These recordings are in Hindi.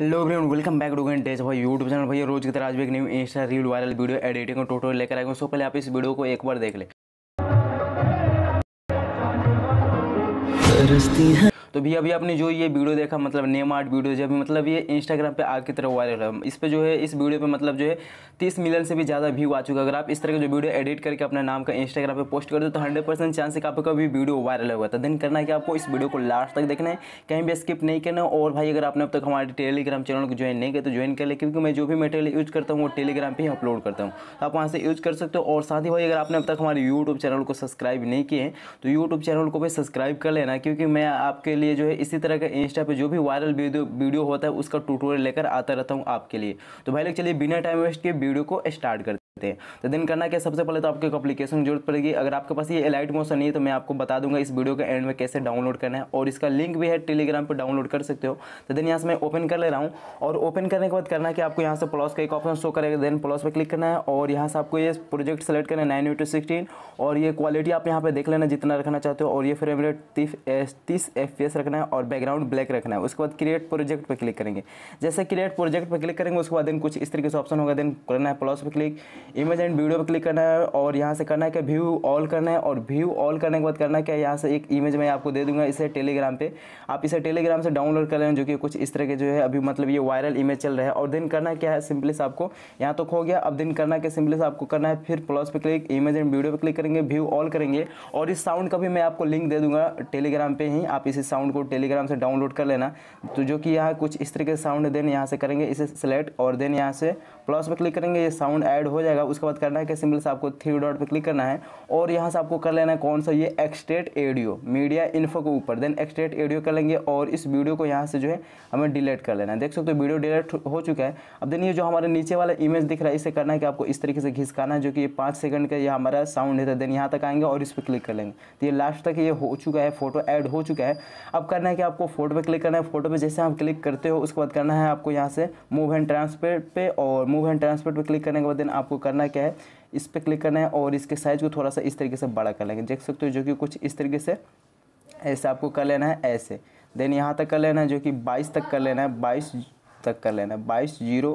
hello everyone welcome back to डेज भाई यूट्यूब चैनल भाई रोज की तरह आज भी एक new insta reel viral video editing और टोटल लेकर आए सो पहले आप इस वीडियो को एक बार देख लें तो भी अभी आपने जो ये वीडियो देखा मतलब नेम आर्ट वीडियो जो अभी मतलब ये इंस्टाग्राम पे आग की तरह वायरल है इस पर जो है इस वीडियो पे मतलब जो है तीस मिलियन से भी ज़्यादा व्यू आ चुका है अगर आप इस तरह का जो वीडियो एडिट करके अपने नाम का इंस्टाग्राम पर पोस्ट कर दो तो हंड्रेड परसेंट चांस है कि आपका भी वीडियो वायरल होगा तो दिन करना है कि आपको इस वीडियो को लास्ट तक देखना है कहीं भी स्किप नहीं करना और भाई अगर आपने अब तक हमारे टेलीग्राम चैनल को ज्वाइन नहीं किया तो ज्वाइन कर ले क्योंकि मैं जो भी मटेरियल यूज़ करता हूँ वो टेलीग्राम पर ही अपलोड करता हूँ तो आप वहाँ से यूज़ कर सकते हो और साथ ही भाई अगर आपने अब तक हमारे यूट्यूब चैनल को सब्सक्राइब नहीं किए तो यूट्यूब चैनल को भी सब्सक्राइब कर लेना क्योंकि मैं आपके लिए लिए जो है इसी तरह का इंस्टा पे जो भी वायरल वीडियो वीडियो होता है उसका ट्यूटोरियल लेकर आता रहता हूँ आपके लिए तो भाई लोग चलिए बिना टाइम वेस्ट के वीडियो को स्टार्ट करते थे तो दिन करना क्या सबसे पहले तो आपको एक अप्लीकेशन की जरूरत पड़ेगी अगर आपके पास ये एलाइट मोशन नहीं है तो मैं आपको बता दूंगा इस वीडियो के एंड में कैसे डाउनलोड करना है और इसका लिंक भी है टेलीग्राम पर डाउनलोड कर सकते हो तो दिन यहाँ से मैं ओपन कर ले रहा हूँ और ओपन करने के बाद करना कि आपको यहाँ से प्लस का एक ऑप्शन शो करेगा देन प्लस पर क्लिक करना है और यहाँ से आपको ये प्रोजेक्ट सेलेक्ट करना है नाइन टू सिक्सटीन और ये क्वालिटी आप यहाँ पर देख लेना जितना रखना चाहते हो और ये फ्रेम रेट तीस तीस एफ रखना है और बैकग्राउंड ब्लैक रखना है उसके बाद क्रिएट प्रोजेक्ट पर क्लिक करेंगे जैसे क्रिएट प्रोजेक्ट पर क्लिक करेंगे उसके बाद दिन कुछ इस तरीके से ऑप्शन होगा दिन करना है प्लस पर क्लिक इमेज एंड वीडियो पर क्लिक करना है और यहाँ से करना है कि व्यू ऑल करना है और व्यू ऑल करने के बाद करना है क्या यहाँ से एक इमेज मैं आपको दे दूँगा इसे टेलीग्राम पर आप इसे टेलीग्राम से डाउनलोड कर लेना जो कि कुछ इस तरह के जो है अभी मतलब ये वायरल इमेज चल रहा है और दिन करना क्या है सिंपली से आपको यहाँ तो खो गया अब दिन करना क्या सिंपली से आपको करना है फिर प्लस पर क्लिक इमेज एंड वीडियो पर क्लिक करेंगे व्यू ऑल करेंगे और इस साउंड का भी मैं आपको लिंक दे दूँगा टेलीग्राम पर ही आप इसी साउंड को टेलीग्राम से डाउनलोड कर लेना तो जो कि यहाँ कुछ इस तरह के साउंड देन यहाँ से करेंगे इसे सेलेक्ट और देन यहाँ से प्लस पर क्लिक करेंगे ये साउंड ऐड हो जाएगा जाएगा उसके बाद करना है कि सिंपल से आपको थ्री डॉट पर क्लिक करना है और यहाँ से आपको कर लेना है कौन सा ये एक्सटेट एडियो मीडिया इन्फो के ऊपर देन एक्सटेट एडियो कर लेंगे और इस वीडियो को यहाँ से जो है हमें डिलीट कर लेना है देख सकते हो वीडियो डिलीट हो चुका है अब देन ये जो हमारे नीचे वाला इमेज दिख रहा है इसे करना है कि आपको इस तरीके से घिसकाना है जो कि ये पाँच सेकंड का ये हमारा साउंड है देन तो यहाँ तक आएंगे और इस पर क्लिक कर लेंगे तो ये लास्ट तक ये हो चुका है फोटो ऐड हो चुका है अब करना है कि आपको फोटो पर क्लिक करना है फोटो पर जैसे आप क्लिक करते हो उसके बाद करना है आपको यहाँ से मूव एंड ट्रांसपेट पर और मूव एंड ट्रांसपेट पर क्लिक करने के बाद देन आपको करना क्या है इस पर क्लिक करना है और इसके साइज़ को थोड़ा सा इस तरीके से बड़ा कर लेंगे देख सकते हो जो कि कुछ इस तरीके से ऐसे आपको कर लेना है ऐसे देन यहाँ तक कर लेना है जो कि बाईस तक कर लेना है बाईस तक कर लेना है बाईस जीरो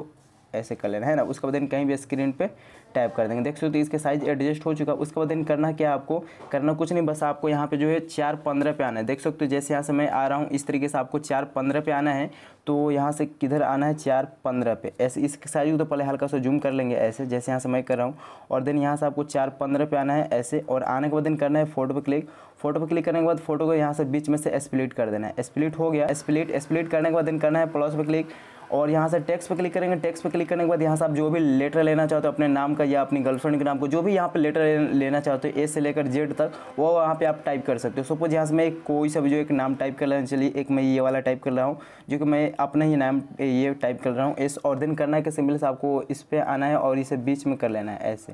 ऐसे कर लेना है ना उसके बाद कहीं भी स्क्रीन पे टैप कर देंगे देख सकते हो तो इसके साइज एडजस्ट हो चुका उसके बाद इन करना क्या आपको करना कुछ नहीं बस आपको यहाँ पे जो है चार पंद्रह पे आना है देख सकते हो जैसे यहाँ से मैं आ रहा हूँ इस तरीके से आपको चार पंद्रह पे आना है तो यहाँ से किधर आना है चार पंद्रह पे ऐसे इस साइज को तो पहले हल्का सा जूम कर लेंगे ऐसे जैसे यहाँ से मैं कर रहा हूँ और देन यहाँ से आपको चार पंद्रह पे आना है ऐसे और आने के बाद इन करना है फोटो पर क्लिक फोटो पर क्लिक करने के बाद फोटो को यहाँ से बीच में से स्प्लिट कर देना है स्प्लिट हो गया स्प्लिट स्प्लिट करने के बाद इन करना है प्लस पर क्लिक और यहाँ से टैक्स पर क्लिक करेंगे टैक्स पर क्लिक करने के बाद यहाँ से आप जो भी लेटर लेना चाहते हो अपने नाम का या अपनी गर्लफ्रेंड के नाम को जो भी यहाँ पर लेटर लेना चाहते हो ए से लेकर जेड तक वो वहाँ पर आप टाइप कर सकते हो सपोज यहाँ से मैं कोई सा भी जो एक नाम टाइप कर लेना चलिए एक मैं ये वाला टाइप कर रहा हूँ जो कि मैं अपना ही नाम ये टाइप कर रहा हूँ एस और दिन करना है कि सिंपल से आपको इस पर आना है और इसे बीच में कर लेना है ऐसे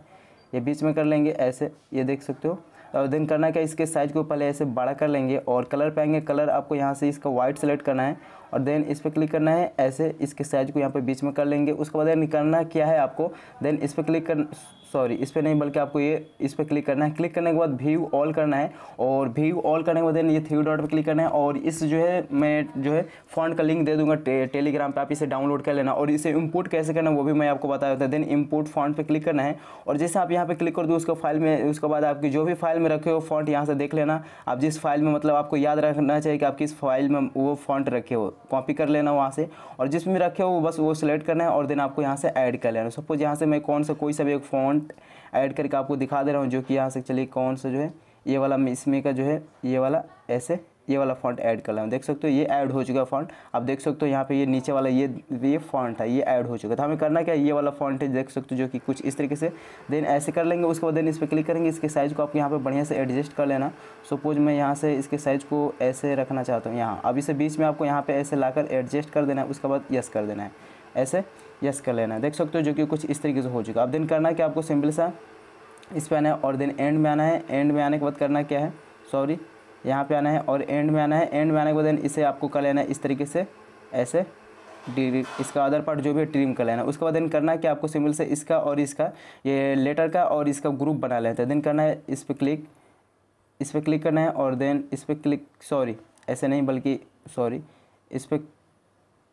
ये बीच में कर लेंगे ऐसे ये देख सकते हो तो आवेदन करना क्या इसके साइज़ को पहले ऐसे बड़ा कर लेंगे और कलर पाएंगे कलर आपको यहाँ से इसका वाइट सेलेक्ट करना है और देन इस पर क्लिक करना है ऐसे इसके साइज़ को यहाँ पर बीच में कर लेंगे उसके बाद निकालना क्या है आपको देन इस पर क्लिक कर सॉरी इस पर नहीं बल्कि आपको ये इस पर क्लिक करना है क्लिक करने के बाद व्यू ऑल करना है और व्यू ऑल करने के बाद ये थ्री डॉट पर क्लिक करना है और इस जो है मैं जो है फॉन्ट का लिंक दे दूंगा टे, टेलीग्राम पे आप इसे डाउनलोड कर लेना और इसे इंपोर्ट कैसे करना है वो भी मैं आपको बता देता हूँ देन इम्पोर्ट फॉन्ट पर क्लिक करना है और जैसे आप यहाँ पर क्लिक कर दो उसको फाइल में उसके बाद आपकी जो भी फाइल में रखे हो फॉन्ट यहाँ से देख लेना आप जिस फाइल में मतलब आपको याद रखना चाहिए कि आप किस फाइल में वो फॉन्ट रखे हो कॉपी कर लेना वहाँ से और जिसमें रखे हो बस वो सिलेक्ट करना है और देन आपको यहाँ से ऐड कर लेना सपोज यहाँ से मैं कौन सा कोई सा भी एक फॉन्ट फॉन्ट ऐड करके आपको दिखा दे रहा हूँ जो कि यहाँ से चलिए कौन सा जो है ये वाला इसमें का जो है ये वाला ऐसे ये वाला फॉन्ट ऐड कर रहा हूँ देख सकते हो ये ऐड हो चुका है फॉन्ट आप देख सकते हो यहाँ पे ये नीचे वाला ये ये फॉन्ट है ये ऐड हो चुका था तो हमें करना क्या ये वाला फॉन्ट है देख सकते हो जो कि कुछ इस तरीके से देन ऐसे कर लेंगे उसके बाद देन इस पर क्लिक करेंगे इसके साइज़ को आप यहाँ पर बढ़िया से एडजस्ट कर लेना सपोज मैं यहाँ से इसके साइज़ को ऐसे रखना चाहता हूँ यहाँ अब इसे बीच में आपको यहाँ पर ऐसे ला एडजस्ट कर देना है उसके बाद यस कर देना है ऐसे यस कर लेना है देख सकते हो जो कि कुछ इस तरीके से हो चुका है अब दिन करना क्या आपको सिंपल सा इस पर आना है और दिन एंड में आना है एंड में आने के बाद करना क्या है सॉरी यहाँ पे आना है और एंड में आना है एंड में आने के बाद इसे आपको कर लेना है इस तरीके से ऐसे डी इसका अदर पार्ट जो भी ट्रिम कर लेना उसके बाद दिन करना है कि आपको सिंबल से इसका और इसका ये लेटर का और इसका ग्रुप बना लेते हैं दिन करना है इस पर क्लिक इस पर क्लिक करना है और देन इस पर क्लिक सॉरी ऐसे नहीं बल्कि सॉरी इस पर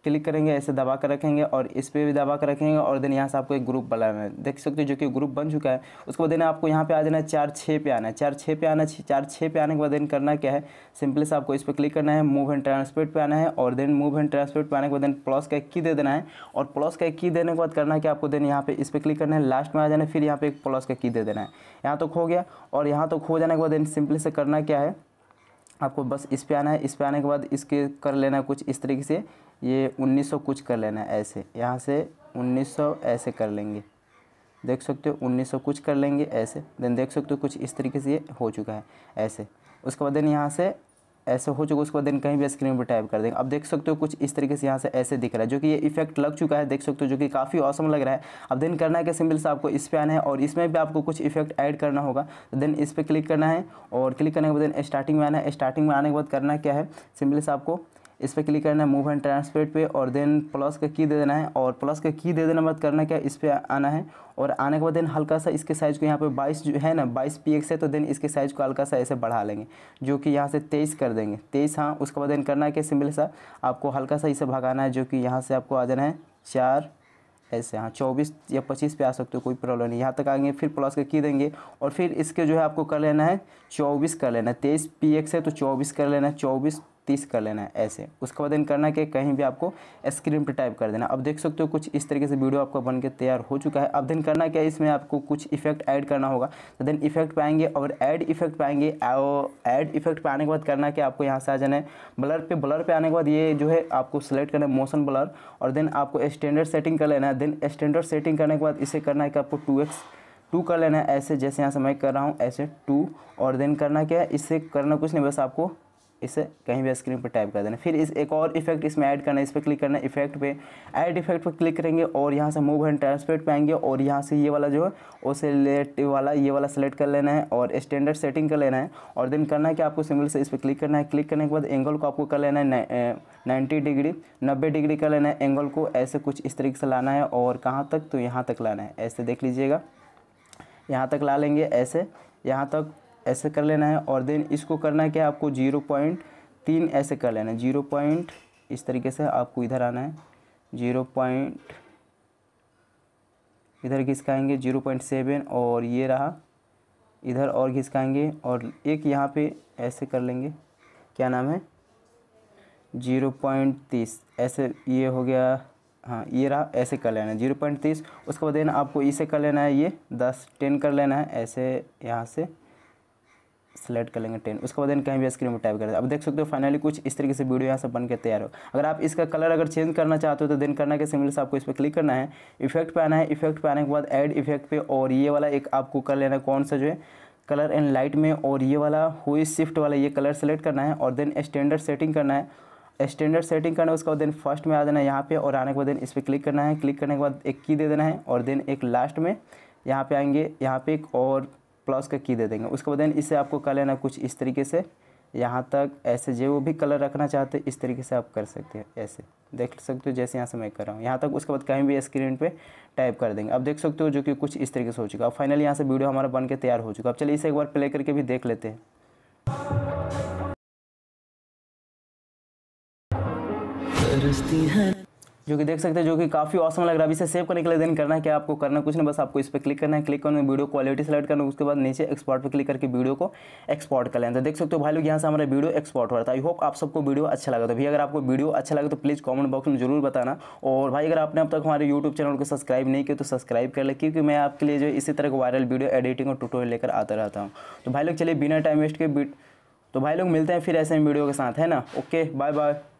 क्लिक करेंगे ऐसे दबा कर रखेंगे और इस पर भी दबा कर रखेंगे और देन यहाँ से आपको एक ग्रुप बनाना है देख सकते हो जो कि ग्रुप बन चुका है उसके बाद देन आपको यहाँ पे आ जाना है चार छः पे आना है चार छः पे आना चार छः पे आने के बाद देन करना क्या है सिंपली से आपको इस पर क्लिक करना है मूव एंड ट्रांसपोर्ट पर आना है और देन मूव एंड ट्रांसपोर्ट पर आने के बाद देन प्लस का की दे देना है और प्लस का की देने के बाद करना है कि आपको देन यहाँ पे इस पर क्लिक करना है लास्ट में आ जाना है फिर यहाँ पे एक प्लस का की दे देना है यहाँ तो खो गया और यहाँ तो खो जाने के बाद देन सिंपली से करना क्या है आपको बस इस पर आना है इस पर आने के बाद इसके कर लेना है कुछ इस तरीके से ये 1900 कुछ कर लेना है ऐसे यहाँ से 1900 ऐसे कर लेंगे देख सकते हो 1900 कुछ कर लेंगे ऐसे देन देख सकते हो कुछ इस तरीके से ये हो चुका है ऐसे उसके बाद देन यहाँ से ऐसे हो चुका उसके बाद देन कहीं भी स्क्रीन पर टाइप कर देंगे अब देख सकते हो कुछ इस तरीके से यहाँ से ऐसे दिख रहा है जो कि ये इफेक्ट लग चुका है देख सकते हो जो कि काफ़ी औसम लग रहा है अब देन करना है कि सिंपल से आपको इस पर आना है और इसमें भी आपको कुछ इफेक्ट ऐड करना होगा तो देन इस पर क्लिक करना है और क्लिक करने के बाद देन स्टार्टिंग में आना है स्टार्टिंग में आने के बाद करना क्या है सिंपल से आपको इस पर क्लिक करना है मूव एंड ट्रांसपेट पे और देन प्लस का की दे देना है और प्लस का की दे देना मत करना क्या इस पर आना है और आने के बाद देन हल्का सा इसके साइज़ को यहाँ पे 22 जो है ना 22 पी है तो देन इसके साइज़ को हल्का सा ऐसे बढ़ा लेंगे जो कि यहाँ से 23 कर देंगे 23 हाँ उसके बाद देन करना है क्या सिंपल सा आपको हल्का सा इसे भगाना है जो कि यहाँ से आपको आ जाना है चार ऐसे हाँ चौबीस या पच्चीस पे आ सकते हो कोई प्रॉब्लम नहीं यहाँ तक आएंगे फिर प्लस का की देंगे और फिर इसके जो है आपको कर लेना है चौबीस कर लेना है तेईस पी एक्स है तो चौबीस कर लेना है चौबीस तीस कर लेना है ऐसे उसके बाद इन करना कि कहीं भी आपको स्क्रीन पर टाइप कर देना अब देख सकते हो कुछ इस तरीके से वीडियो आपका बन के तैयार हो चुका है अब दिन करना क्या है इसमें आपको कुछ इफेक्ट ऐड करना होगा तो देन इफेक्ट पाएंगे और ऐड इफेक्ट पाएंगे ऐड इफेक्ट पे आने के बाद करना कि आपको यहाँ से आ जाना है ब्लर पे ब्लर पे आने के बाद ये जो है आपको सेलेक्ट करना है मोशन ब्लर और देन आपको स्टैंडर्ड सेटिंग कर लेना है देन स्टैंडर्ड सेटिंग करने के बाद इसे करना है कि आपको टू एक्स टू कर लेना है ऐसे जैसे यहाँ से मैं कर रहा हूँ ऐसे टू और देन करना क्या है इससे करना कुछ नहीं बस आपको इसे कहीं भी स्क्रीन पर टाइप कर देना फिर इस एक और इफेक्ट इसमें ऐड करना है इस पर क्लिक करना है इफेक्ट पे ऐड इफेक्ट पर क्लिक करेंगे और यहाँ से मूव एंड ट्रांसपेट पे आएंगे और यहाँ से ये वाला जो है वो सिलेक्ट वाला ये वाला सेलेक्ट कर लेना है और स्टैंडर्ड सेटिंग कर लेना है और देन करना है कि आपको सिंगल से इस पर क्लिक करना है क्लिक करने के बाद एंगल को आपको कर लेना है नाइन्टी डिग्री नब्बे डिग्री कर लेना है एंगल को ऐसे कुछ इस तरीके से लाना है और कहाँ तक तो यहाँ तक लाना है ऐसे देख लीजिएगा यहाँ तक ला लेंगे ऐसे यहाँ तक ऐसे कर लेना है और देन इसको करना है क्या आपको जीरो पॉइंट तीन ऐसे कर लेना है जीरो पॉइंट इस तरीके से आपको इधर आना है जीरो पॉइंट इधर घिसकाएंगे जीरो पॉइंट सेवन और ये रहा इधर और घिसकाएंगे और एक यहाँ पे ऐसे कर लेंगे क्या नाम है जीरो पॉइंट तीस ऐसे ये हो गया हाँ ये रहा ऐसे कर लेना है जीरो पॉइंट तीस उसके बाद देना आपको इसे कर लेना है ये दस टेन कर लेना है ऐसे यहाँ से सेलेक्ट कर लेंगे टेन उसके बाद इन कहीं भी स्क्रीन में टाइप कर दे अब देख सकते हो फाइनली कुछ इस तरीके से वीडियो यहाँ से बन के तैयार हो अगर आप इसका कलर अगर चेंज करना चाहते हो तो देन करना के सिमिल से आपको इस पर क्लिक करना है इफेक्ट पे आना है इफेक्ट पे आने के बाद एड इफेक्ट पे और ये वाला एक आपको कर लेना है कौन सा जो है कलर एंड लाइट में और ये वाला हुई शिफ्ट वाला ये कलर सेलेक्ट करना है और देन स्टैंडर्ड सेटिंग करना है स्टैंडर्ड सेटिंग करना है उसका देन फर्स्ट में आ देना है यहाँ पे और आने के बाद देन इस पर क्लिक करना है क्लिक करने के बाद एक की दे देना है और देन एक लास्ट में यहाँ पे आएंगे यहाँ पे एक और प्लस का की दे देंगे उसके बाद इससे आपको कर लेना कुछ इस तरीके से यहाँ तक ऐसे जो भी कलर रखना चाहते इस तरीके से आप कर सकते हैं ऐसे देख सकते हो जैसे यहाँ से मैं कर रहा हूँ यहाँ तक उसके बाद कहीं भी स्क्रीन पे टाइप कर देंगे अब देख सकते हो जो कि कुछ इस तरीके से हो चुका अब फाइनली यहाँ से वीडियो हमारा बन के तैयार हो चुका अब चलिए इसे एक बार प्ले करके भी देख लेते हैं जो कि देख सकते हैं जो कि काफ़ी ऑसम लग रहा है अभी इसे सेव करने के लिए देन करना है क्या आपको करना कुछ नहीं बस आपको इस पर क्लिक करना है क्लिक करना वीडियो क्वालिटी सेलेक्ट करना उसके बाद नीचे एक्सपोर्ट पर क्लिक करके वीडियो को एक्सपोर्ट कर लेना तो देख सकते हो भाई लोग यहाँ से हमारा वीडियो एक्सपोर्ट हो रहा था आई होप आप सबको वीडियो अच्छा लगा तो भी अगर आपको वीडियो अच्छा लगा तो प्लीज़ कॉमेंट बॉक्स में जरूर बताना और भाई अगर आपने अब तक हमारे यूट्यूब चैनल को सब्सक्राइब नहीं किया तो सब्सक्राइब कर ले क्योंकि मैं आपके लिए जो इसी तरह का वायरल वीडियो एडिटिंग और टूटोरियल लेकर आता रहता हूँ तो भाई लोग चलिए बिना टाइम वेस्ट के तो भाई लोग मिलते हैं फिर ऐसे वीडियो के साथ है ना ओके बाय बाय